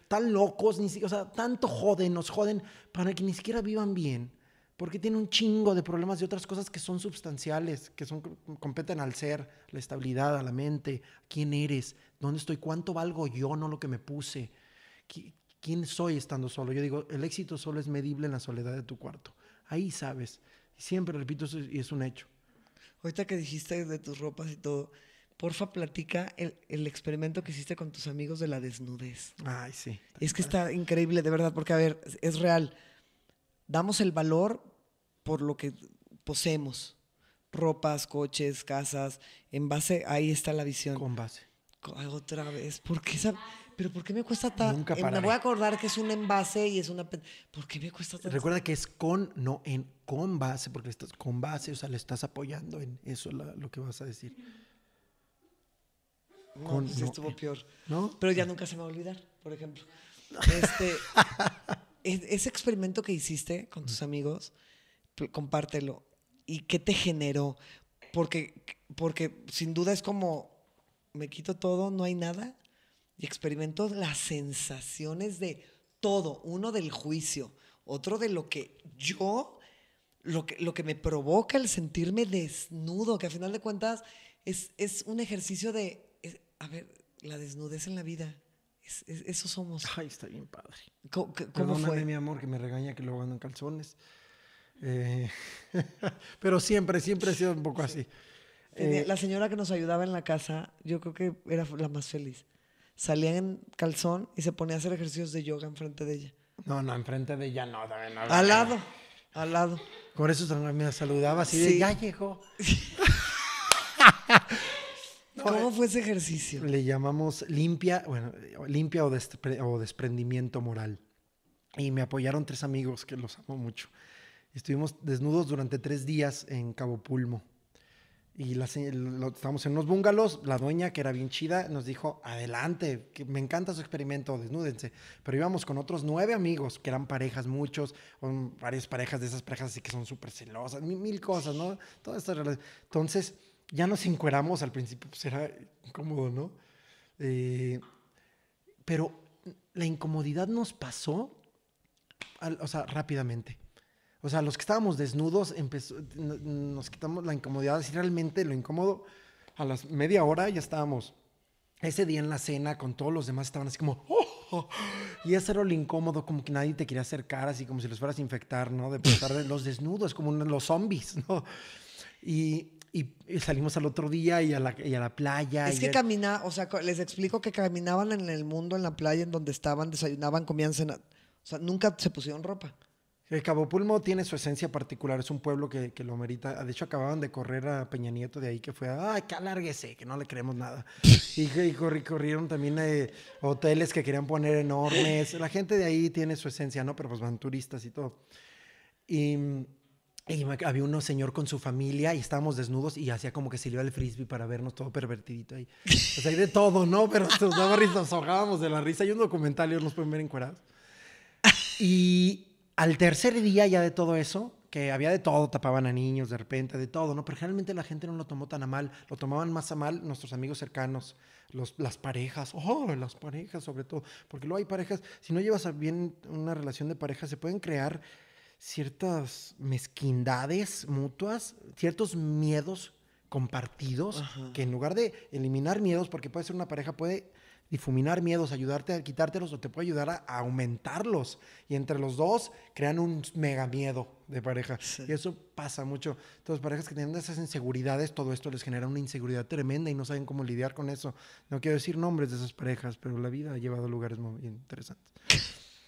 tan locos, ni o sea, tanto joden, nos joden para que ni siquiera vivan bien. Porque tienen un chingo de problemas de otras cosas que son substanciales, que son, competen al ser, la estabilidad, a la mente, quién eres, dónde estoy, cuánto valgo yo, no lo que me puse. ¿Quién soy estando solo? Yo digo, el éxito solo es medible en la soledad de tu cuarto. Ahí sabes. Siempre repito eso y es un hecho. Ahorita que dijiste de tus ropas y todo, porfa, platica el, el experimento que hiciste con tus amigos de la desnudez. Ay, sí. Es que está increíble, de verdad, porque, a ver, es real. Damos el valor por lo que poseemos. Ropas, coches, casas. En base, ahí está la visión. Con base. Otra vez, porque esa pero ¿por qué me cuesta tanto? Eh, me voy a acordar que es un envase y es una... ¿Por qué me cuesta tanto? Recuerda que es con, no en con base, porque estás con base, o sea, le estás apoyando en eso lo que vas a decir. con, estuvo eh, peor. ¿No? Pero ya nunca se me va a olvidar, por ejemplo. Este, e-, ese experimento que hiciste con tus amigos, compártelo. ¿Y qué te generó? Porque, porque sin duda es como, me quito todo, no hay nada y experimento las sensaciones de todo, uno del juicio, otro de lo que yo, lo que, lo que me provoca el sentirme desnudo, que a final de cuentas es, es un ejercicio de, a ver, la desnudez en la vida. eso somos. Ay, está bien padre. ¿Cómo, cómo fue? mi amor, que me regaña que lo ando en calzones. Eh, pero siempre, siempre ha sido un poco así. Eh, la señora que nos ayudaba en la casa, yo creo que era la más feliz salía en calzón y se ponía a hacer ejercicios de yoga enfrente de ella. No, no, enfrente de ella no, también Al lado, al lado. Por eso me saludaba así sí. ya llegó. ¿Cómo eh, fue ese ejercicio? Le llamamos limpia, bueno, limpia o, o desprendimiento moral. Y me apoyaron tres amigos que los amo mucho. Estuvimos desnudos durante tres días en Cabo Pulmo. Y estábamos en unos búngalos la dueña, que era bien chida, nos dijo, adelante, que me encanta su experimento, desnúdense. Pero íbamos con otros nueve amigos, que eran parejas, muchos, varias parejas de esas parejas así que son súper celosas, mil, cosas, ¿no? Todas estas relaciones. Entonces, ya nos encueramos al principio, pues era incómodo, ¿no? Eh, pero la incomodidad nos pasó, o sea, rápidamente. O sea, los que estábamos desnudos empezó, nos quitamos la incomodidad, así realmente lo incómodo. A las media hora ya estábamos. Ese día en la cena con todos los demás estaban así como, oh, y eso era lo incómodo, como que nadie te quería acercar, así como si los fueras a infectar, ¿no? De pensar de los desnudos, como los zombies, ¿no? Y, salimos al otro día y a la, playa. Es que caminaba, o sea, les explico que caminaban en el mundo, en la playa, en donde estaban, desayunaban, comían, cena. O sea, nunca se pusieron ropa. El Cabo Pulmo tiene su esencia particular, es un pueblo que, que, lo merita. De hecho, acababan de correr a Peña Nieto de ahí, que fue, ay, que alárguese, que no le creemos nada. y, corrieron también eh, hoteles que querían poner enormes. La gente de ahí tiene su esencia, ¿no? Pero pues van turistas y todo. Y, había un señor con su familia y estábamos desnudos y hacía como que se iba el frisbee para vernos todo pervertidito ahí. O sea, hay de todo, ¿no? Pero nos daba risa, nos ahogábamos de la risa. Hay un documental, ellos nos pueden ver encuerados. Y al tercer día ya de todo eso, que había de todo, tapaban a niños de repente, de todo, ¿no? Pero generalmente la gente no lo tomó tan a mal, lo tomaban más a mal nuestros amigos cercanos, los, las parejas, oh, las parejas sobre todo, porque luego hay parejas, si no llevas bien una relación de pareja, se pueden crear ciertas mezquindades mutuas, ciertos miedos compartidos, que en lugar de eliminar miedos, porque puede ser una pareja, puede difuminar miedos, ayudarte a quitártelos o te puede ayudar a, aumentarlos. Y entre los dos crean un mega miedo de pareja. Y eso pasa mucho. Entonces, parejas que tienen esas inseguridades, todo esto les genera una inseguridad tremenda y no saben cómo lidiar con eso. No quiero decir nombres de esas parejas, pero la vida ha llevado lugares muy interesantes.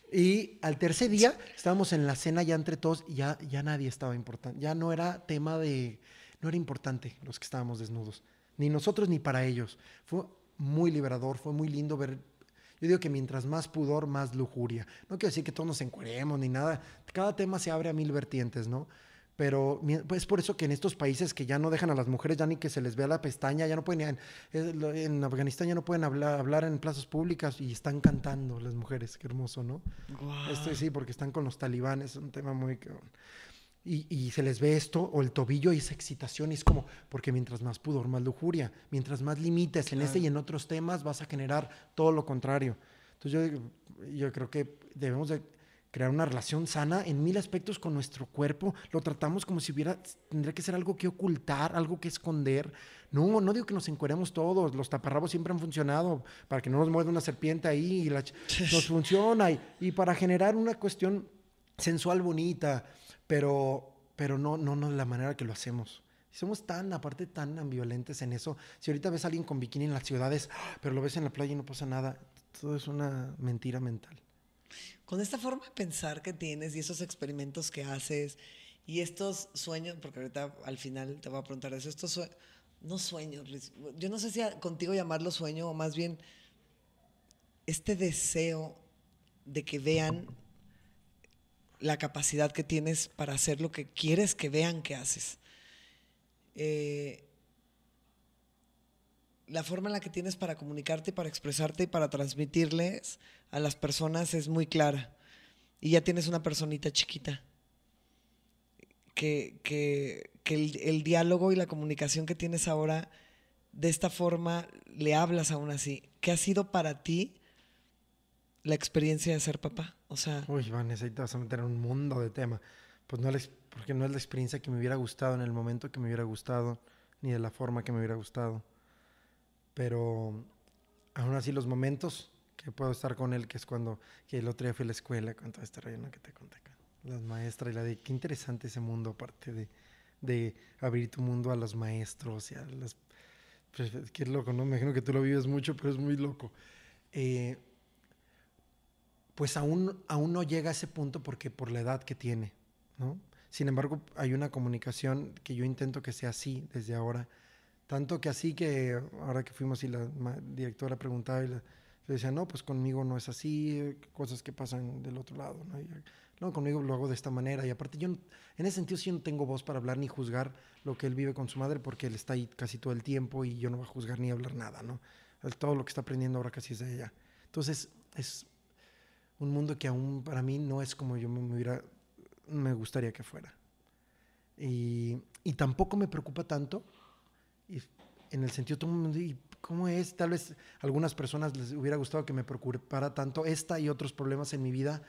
Y al tercer día estábamos en la cena ya entre todos y ya, ya nadie estaba importante. Ya no era tema de... No era importante los que estábamos desnudos. Ni nosotros ni para ellos. Fue muy liberador, fue muy lindo ver. Yo digo que mientras más pudor, más lujuria. No quiero decir que todos nos encueremos ni nada. Cada tema se abre a mil vertientes, ¿no? Pero es por eso que en estos países que ya no dejan a las mujeres ya ni que se les vea la pestaña, ya no pueden, en, en Afganistán ya no pueden hablar, en plazas públicas y están cantando las mujeres, qué hermoso, ¿no? Esto sí, porque están con los talibanes, es un tema muy... Y, se les ve esto o el tobillo y esa excitación y es como, porque mientras más pudor, más lujuria, mientras más limites en este y en otros temas vas a generar todo lo contrario. Entonces yo, yo creo que debemos de crear una relación sana en mil aspectos con nuestro cuerpo, lo tratamos como si hubiera, tendría que ser algo que ocultar, algo que esconder. No, no digo que nos encueremos todos, los taparrabos siempre han funcionado para que no nos muerda una serpiente ahí, y la, nos funciona y, y para generar una cuestión sensual bonita pero, pero no, no, no de la manera que lo hacemos. Somos tan, aparte, tan ambivalentes en eso. Si ahorita ves a alguien con bikini en las ciudades, ¡ah! pero lo ves en la playa y no pasa nada, todo es una mentira mental. Con esta forma de pensar que tienes y esos experimentos que haces y estos sueños, porque ahorita al final te voy a preguntar eso, estos no sueños, yo no sé si contigo llamarlo sueño o más bien este deseo de que vean la capacidad que tienes para hacer lo que quieres que vean que haces. Eh, la forma en la que tienes para comunicarte, para expresarte y para transmitirles a las personas es muy clara. Y ya tienes una personita chiquita. Que, el, el, diálogo y la comunicación que tienes ahora, de esta forma le hablas aún así. ¿Qué ha sido para ti la experiencia de ser papá. O sea. Uy, Vanessa, ahí te vas a meter en un mundo de tema. Pues no, porque no es la experiencia que me hubiera gustado en el momento que me hubiera gustado, ni de la forma que me hubiera gustado. Pero aún así, los momentos que puedo estar con él, que es cuando que el otro día fui a la escuela, con todo este relleno que te conté acá. Las maestras y la de qué interesante ese mundo, aparte de, de abrir tu mundo a los maestros y a las. Pues, qué loco, ¿no? Me imagino que tú lo vives mucho, pero es muy loco. Eh, pues aún, aún no llega a ese punto porque por la edad que tiene, ¿no? Sin embargo, hay una comunicación que yo intento que sea así desde ahora. Tanto que así que ahora que fuimos y la directora preguntaba y le decía, no, pues conmigo no es así, cosas que pasan del otro lado, ¿no? conmigo lo hago de esta manera. Y aparte, yo en ese sentido sí no tengo voz para hablar ni juzgar lo que él vive con su madre porque él está ahí casi todo el tiempo y yo no voy a juzgar ni hablar nada, ¿no? Todo lo que está aprendiendo ahora casi es de ella. Entonces, es un mundo que aún para mí no es como yo me, gustaría que fuera. Y, tampoco me preocupa tanto, y en el sentido, ¿cómo es? Tal vez algunas personas les hubiera gustado que me preocupara tanto esta y otros problemas en mi vida.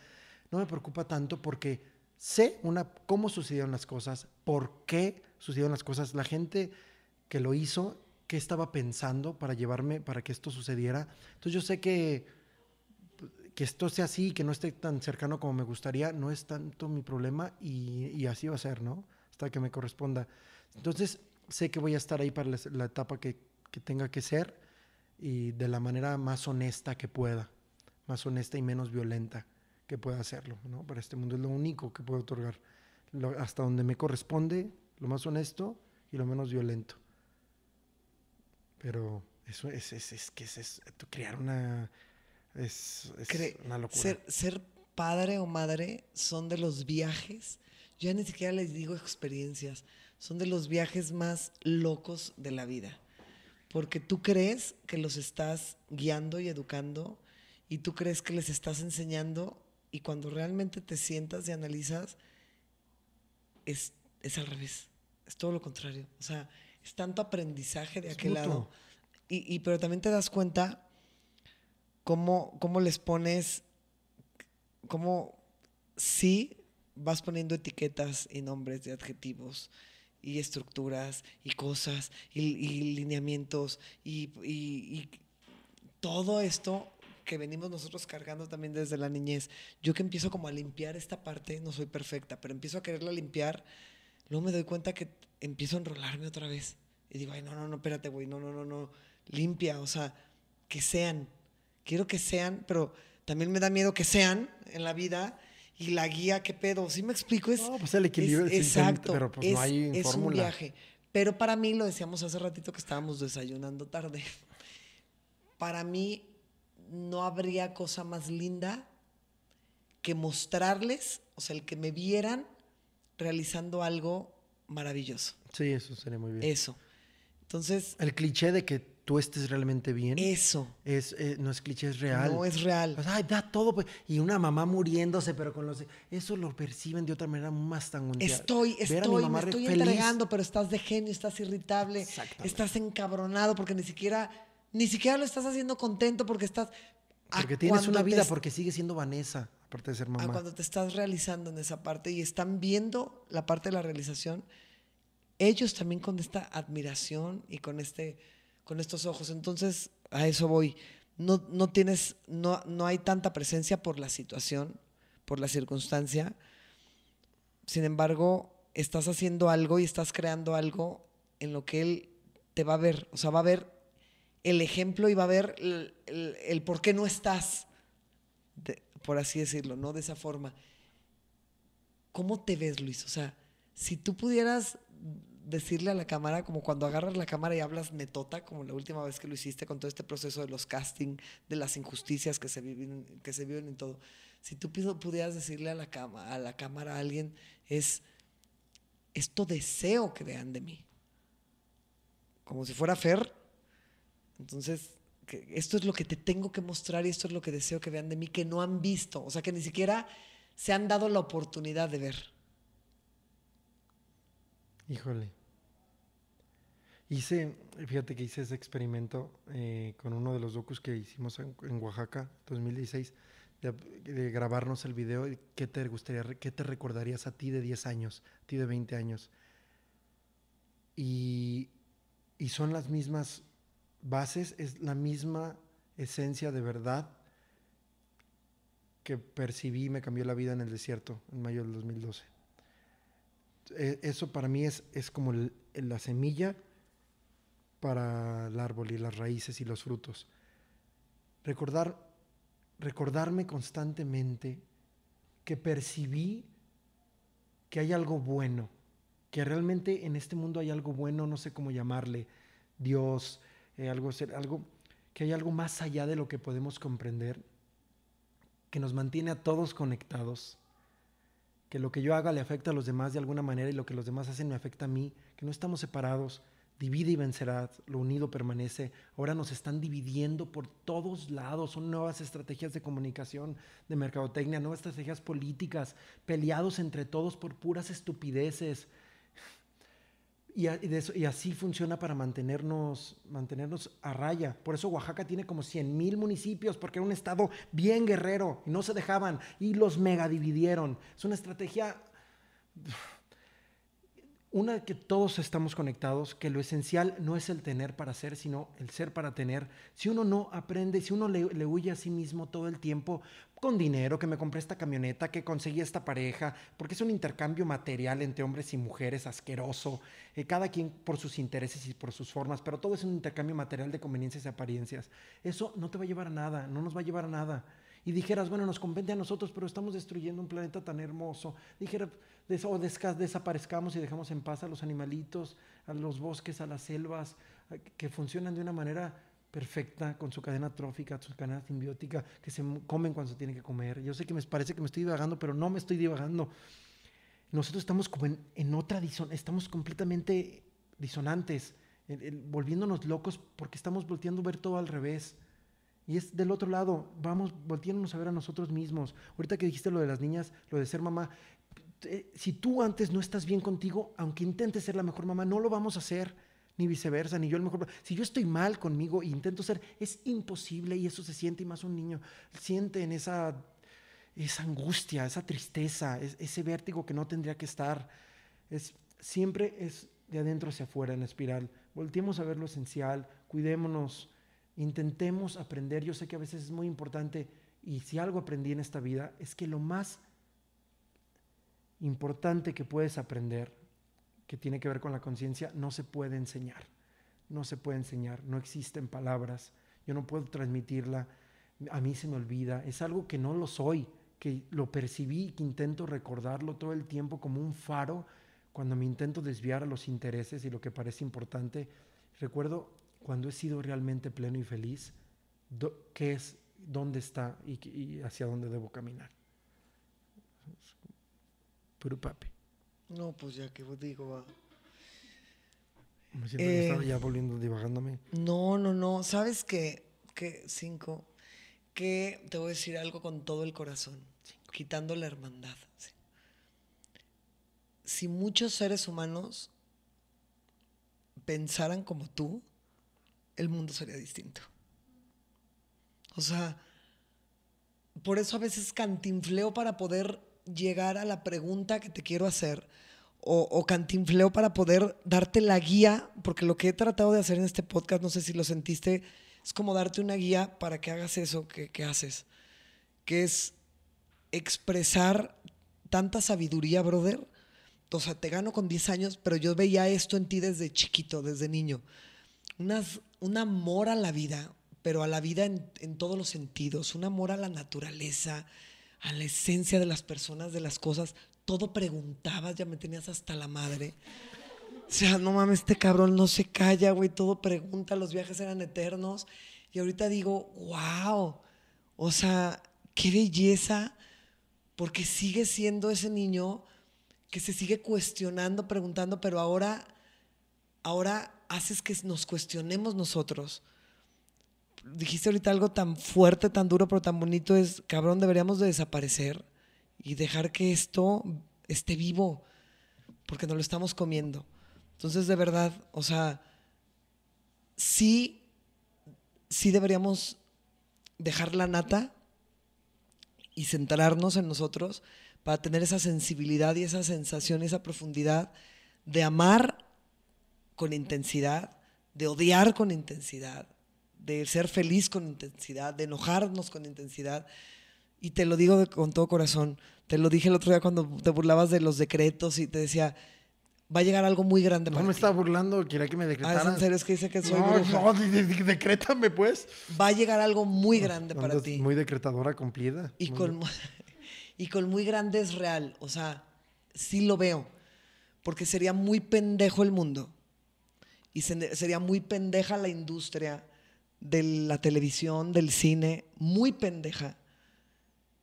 No me preocupa tanto porque sé cómo sucedieron las cosas, por qué sucedieron las cosas, la gente que lo hizo, qué estaba pensando para llevarme, para que esto sucediera. Entonces yo sé que que esto sea así, que no esté tan cercano como me gustaría, no es tanto mi problema y, así va a ser, ¿no? Hasta que me corresponda. Entonces, sé que voy a estar ahí para la, etapa que, que, tenga que ser y de la manera más honesta que pueda, más honesta y menos violenta que pueda hacerlo, ¿no? Para este mundo es lo único que puedo otorgar, hasta donde me corresponde, lo más honesto y lo menos violento. Pero eso es, es, es que es, es crear una es, una locura. Ser, padre o madre son de los viajes, yo ya ni siquiera les digo experiencias, son de los viajes más locos de la vida. Porque tú crees que los estás guiando y educando y tú crees que les estás enseñando y cuando realmente te sientas y analizas, es, es al revés, es todo lo contrario. O sea, es tanto aprendizaje de aquel lado. Y, y, pero también te das cuenta ¿cómo, cómo les pones, cómo sí vas poniendo etiquetas y nombres de adjetivos? y estructuras y cosas y, lineamientos y, todo esto que venimos nosotros cargando también desde la niñez. Yo que empiezo como a limpiar esta parte, no soy perfecta, pero empiezo a quererla limpiar, luego me doy cuenta que empiezo a enrolarme otra vez y digo, ay, no, no, no, espérate, güey, no, no, no, no, limpia, o sea, que sean, quiero que sean, pero también me da miedo que sean en la vida y la guía, qué pedo, ¿sí me explico? Es, no, pues el equilibrio es, exacto, pero pues, es, no hay es un viaje. Pero para mí, lo decíamos hace ratito que estábamos desayunando tarde, para mí no habría cosa más linda que mostrarles, o sea, el que me vieran realizando algo maravilloso. Sí, eso sería muy bien. Eso. Entonces... El cliché de que tú estés realmente bien. Eso. Es, eh, no es cliché, es real. No, es real. O ay, da todo. Pues, y una mamá muriéndose, pero con los... Eso lo perciben de otra manera más tan mundial. Estoy, estoy, me estoy entregando, pero estás de genio, estás irritable, estás encabronado porque ni siquiera, ni siquiera lo estás haciendo contento porque estás... Porque tienes una vida, porque sigue siendo Vanessa, aparte de ser mamá. cuando te estás realizando en esa parte y están viendo la parte de la realización, ellos también con esta admiración y con este con estos ojos. Entonces, a eso voy. No, tienes, no, no hay tanta presencia por la situación, por la circunstancia. Sin embargo, estás haciendo algo y estás creando algo en lo que él te va a ver. O sea, va a ver el ejemplo y va a ver el, por qué no estás, por así decirlo, ¿no? De esa forma. ¿Cómo te ves, Luis? O sea, si tú pudieras decirle a la cámara, como cuando agarras la cámara y hablas netota, como la última vez que lo hiciste con todo este proceso de los casting, de las injusticias que se viven, que se viven en todo. Si tú pudieras decirle a la, cama, a la cámara a alguien, es, esto deseo que vean de mí. Como si fuera Fer. Entonces, esto es lo que te tengo que mostrar y esto es lo que deseo que vean de mí, que no han visto, o sea, que ni siquiera se han dado la oportunidad de ver. Híjole. Hice, fíjate que hice ese experimento eh, con uno de los docus que hicimos en, Oaxaca, 2016, de, grabarnos el video qué te gustaría, qué te recordarías a ti de 10 años, a ti de 20 años. Y, y son las mismas bases, es la misma esencia de verdad que percibí y me cambió la vida en el desierto en mayo del 2012. E, eso para mí es, como la semilla para el árbol y las raíces y los frutos. Recordar, recordarme constantemente que percibí que hay algo bueno, que realmente en este mundo hay algo bueno, no sé cómo llamarle, Dios, eh, algo, que hay algo más allá de lo que podemos comprender, que nos mantiene a todos conectados que lo que yo haga le afecta a los demás de alguna manera y lo que los demás hacen me afecta a mí, que no estamos separados, divide y vencerá lo unido permanece. Ahora nos están dividiendo por todos lados, son nuevas estrategias de comunicación, de mercadotecnia, nuevas estrategias políticas, peleados entre todos por puras estupideces. Y, así funciona para mantenernos, a raya. Por eso Oaxaca tiene como 100 mil municipios, porque era un estado bien guerrero, y no se dejaban, y los mega dividieron. Es una estrategia, una que todos estamos conectados, que lo esencial no es el tener para ser, sino el ser para tener. Si uno no aprende, si uno le huye a sí mismo todo el tiempo, con dinero, que me compré esta camioneta, que conseguí esta pareja, porque es un intercambio material entre hombres y mujeres asqueroso, eh, cada quien por sus intereses y por sus formas, pero todo es un intercambio material de conveniencias y apariencias. Eso no te va a llevar a nada, no nos va a llevar a nada. Y dijeras, bueno, nos convence a nosotros, pero estamos destruyendo un planeta tan hermoso. Dijeras, o desaparezcamos y dejamos en paz a los animalitos, a los bosques, a las selvas, que funcionan de una manera perfecta, con su cadena trófica, su cadena simbiótica, que se comen cuando se tienen que comer. Yo sé que me parece que me estoy divagando, pero no me estoy divagando. Nosotros estamos como en, otra disonancia, estamos completamente disonantes, volviéndonos locos porque estamos volteando a ver todo al revés. Y es del otro lado, vamos volteándonos a ver a nosotros mismos. Ahorita que dijiste lo de las niñas, lo de ser mamá, eh, si tú antes no estás bien contigo, aunque intentes ser la mejor mamá, no lo vamos a hacer ni viceversa, ni yo el mejor. Si yo estoy mal conmigo e intento ser, es imposible y eso se siente y más un niño siente en esa, esa angustia, esa tristeza, ese vértigo que no tendría que estar. Es, siempre es de adentro hacia afuera en espiral. Volteemos a ver lo esencial, cuidémonos, intentemos aprender. Yo sé que a veces es muy importante y si algo aprendí en esta vida es que lo más importante que puedes aprender que tiene que ver con la conciencia no se puede enseñar. No se puede enseñar, no existen palabras, yo no puedo transmitirla, a mí se me olvida, es algo que no lo soy, que lo percibí que intento recordarlo todo el tiempo como un faro cuando me intento desviar a los intereses y lo que parece importante. Recuerdo cuando he sido realmente pleno y feliz, qué es, dónde está y, y hacia dónde debo caminar. Puro papi. No, pues ya que vos digo, va. Me siento que eh, estaba ya volviendo divagándome. No, no, no. ¿Sabes qué? Que cinco. Que te voy a decir algo con todo el corazón, quitando la hermandad. Si muchos seres humanos pensaran como tú, el mundo sería distinto. O sea, por eso a veces cantinfleo para poder llegar a la pregunta que te quiero hacer o, cantinfleo para poder darte la guía, porque lo que he tratado de hacer en este podcast, no sé si lo sentiste, es como darte una guía para que hagas eso que, haces, que es expresar tanta sabiduría, brother. O sea, te gano con 10 años, pero yo veía esto en ti desde chiquito, desde niño. un amor a la vida, pero a la vida en, en todos los sentidos, un amor a la naturaleza, a la esencia de las personas, de las cosas. Todo preguntabas, ya me tenías hasta la madre. O sea, no mames, este cabrón no se calla, güey, todo pregunta, los viajes eran eternos. Y ahorita digo, wow, o sea, qué belleza, porque sigue siendo ese niño que se sigue cuestionando, preguntando, pero ahora, ahora haces que nos cuestionemos nosotros dijiste ahorita algo tan fuerte, tan duro, pero tan bonito, es, cabrón, deberíamos de desaparecer y dejar que esto esté vivo, porque no lo estamos comiendo. Entonces, de verdad, o sea, sí, sí deberíamos dejar la nata y centrarnos en nosotros para tener esa sensibilidad y esa sensación y esa profundidad de amar con intensidad, de odiar con intensidad, de ser feliz con intensidad, de enojarnos con intensidad. Y te lo digo con todo corazón. Te lo dije el otro día cuando te burlabas de los decretos y te decía, va a llegar algo muy grande para ti. No me estaba burlando, quería que me ah, decretaras. en serio, es que dice que soy No, no, de- decrétame pues. Va a llegar algo muy grande para ti. Muy decretadora cumplida. Y con, y con muy grande es real. O sea, sí lo veo. Porque sería muy pendejo el mundo. Y sería muy pendeja la industria de la televisión, del cine, muy pendeja,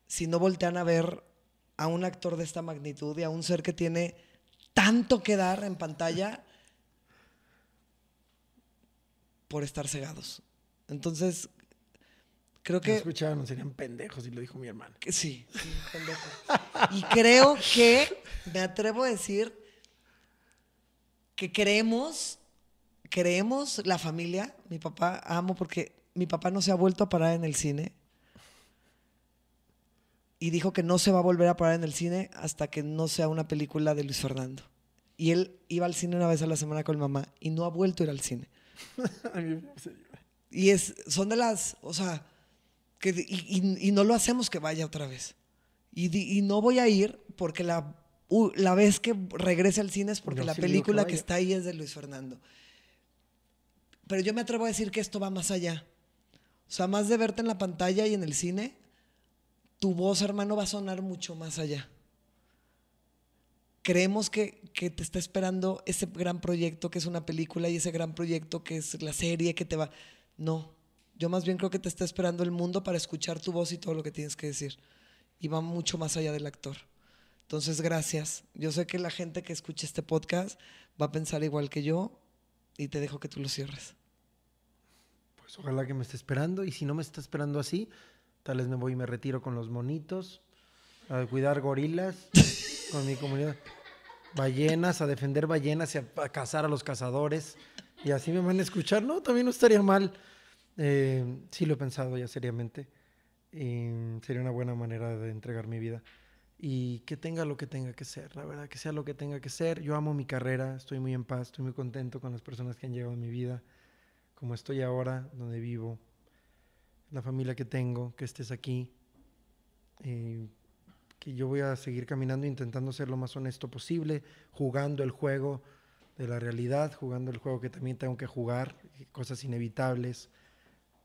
si no voltean a ver a un actor de esta magnitud y a un ser que tiene tanto que dar en pantalla por estar cegados. Entonces, creo que... No escucharon, serían pendejos, y lo dijo mi hermano. Que sí, sí, y creo que, me atrevo a decir, que creemos creemos la familia, mi papá, amo porque mi papá no se ha vuelto a parar en el cine. Y dijo que no se va a volver a parar en el cine hasta que no sea una película de Luis Fernando. Y él iba al cine una vez a la semana con mamá y no ha vuelto a ir al cine. y es, son de las, o sea, que, y, no lo hacemos que vaya otra vez. Y, no voy a ir porque la, la vez que regrese al cine es porque la película que, está ahí es de Luis Fernando. Pero yo me atrevo a decir que esto va más allá. O sea, más de verte en la pantalla y en el cine, tu voz, hermano, va a sonar mucho más allá. Creemos que, que te está esperando ese gran proyecto que es una película y ese gran proyecto que es la serie que te va... No, yo más bien creo que te está esperando el mundo para escuchar tu voz y todo lo que tienes que decir. Y va mucho más allá del actor. Entonces, gracias. Yo sé que la gente que escucha este podcast va a pensar igual que yo y te dejo que tú lo cierres. Pues, ojalá que me esté esperando. Y si no me está esperando así, tal vez me voy y me retiro con los monitos, a cuidar gorilas con mi comunidad. Ballenas, a defender ballenas y a, cazar a los cazadores. Y así me van a escuchar. No, también no estaría mal. Eh, sí lo he pensado ya seriamente. Y sería una buena manera de entregar mi vida. Y que tenga lo que tenga que ser, la verdad, que sea lo que tenga que ser. Yo amo mi carrera, estoy muy en paz, estoy muy contento con las personas que han llegado a mi vida como estoy ahora, donde vivo, la familia que tengo, que estés aquí, eh, que yo voy a seguir caminando intentando ser lo más honesto posible, jugando el juego de la realidad, jugando el juego que también tengo que jugar, eh, cosas inevitables,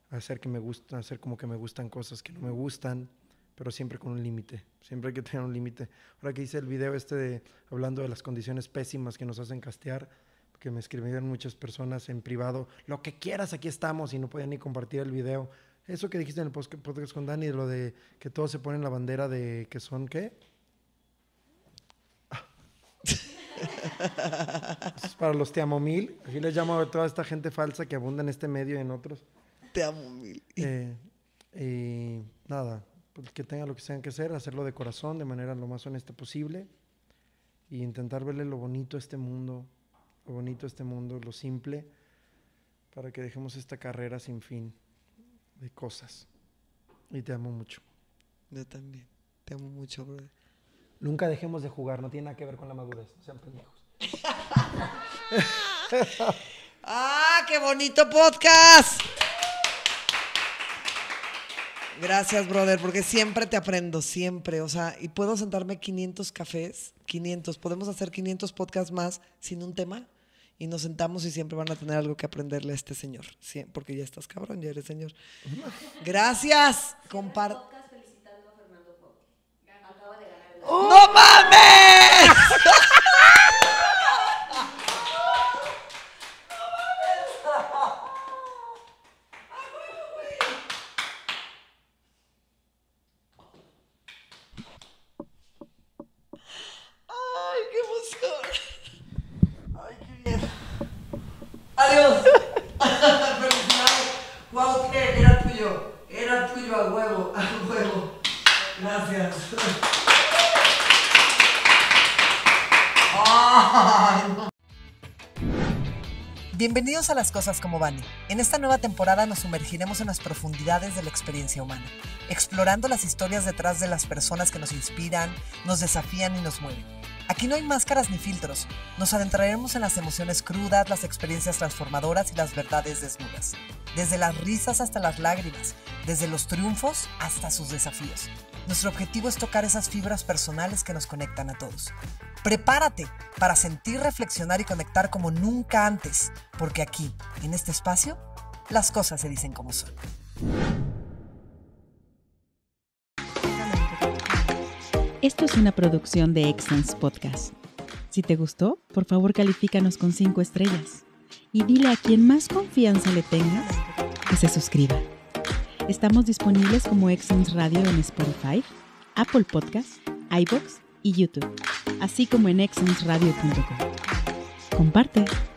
hacer que me hacer como que me gustan cosas que no me gustan, pero siempre con un límite, siempre hay que tener un límite. Ahora que hice el video este de hablando de las condiciones pésimas que nos hacen castear, que me escribieron muchas personas en privado, lo que quieras, aquí estamos, y no podían ni compartir el video. Eso que dijiste en el podcast con Dani, lo de que todos se ponen la bandera de que son qué. para los te amo mil. aquí les llamo a toda esta gente falsa que abunda en este medio y en otros. Te amo mil. Eh, y nada, pues que tengan lo que tengan que hacer, hacerlo de corazón, de manera lo más honesta posible. Y intentar verle lo bonito a este mundo, lo bonito este mundo, lo simple, para que dejemos esta carrera sin fin de cosas. Y te amo mucho. Yo también. Te amo mucho, brother. Nunca dejemos de jugar, no tiene nada que ver con la madurez, sean pendejos. ¡Ah, qué bonito podcast! Gracias, brother, porque siempre te aprendo, siempre. O sea, y puedo sentarme 500 cafés, 500. Podemos hacer 500 podcasts más sin un tema y nos sentamos y siempre van a tener algo que aprenderle a este señor, porque ya estás cabrón, ya eres señor. Gracias, comparte. a Las Cosas como Van. En esta nueva temporada nos sumergiremos en las profundidades de la experiencia humana, explorando las historias detrás de las personas que nos inspiran, nos desafían y nos mueven. Aquí no hay máscaras ni filtros, nos adentraremos en las emociones crudas, las experiencias transformadoras y las verdades desnudas, desde las risas hasta las lágrimas, desde los triunfos hasta sus desafíos. Nuestro objetivo es tocar esas fibras personales que nos conectan a todos, Prepárate para sentir, reflexionar y conectar como nunca antes, porque aquí, en este espacio, las cosas se dicen como son. Esto es una producción de Excellence Podcast. Si te gustó, por favor califícanos con 5 estrellas y dile a quien más confianza le tengas que se suscriba. Estamos disponibles como Excellence Radio en Spotify, Apple Podcasts, iBooks y YouTube, así como en exonsradio.com. Comparte.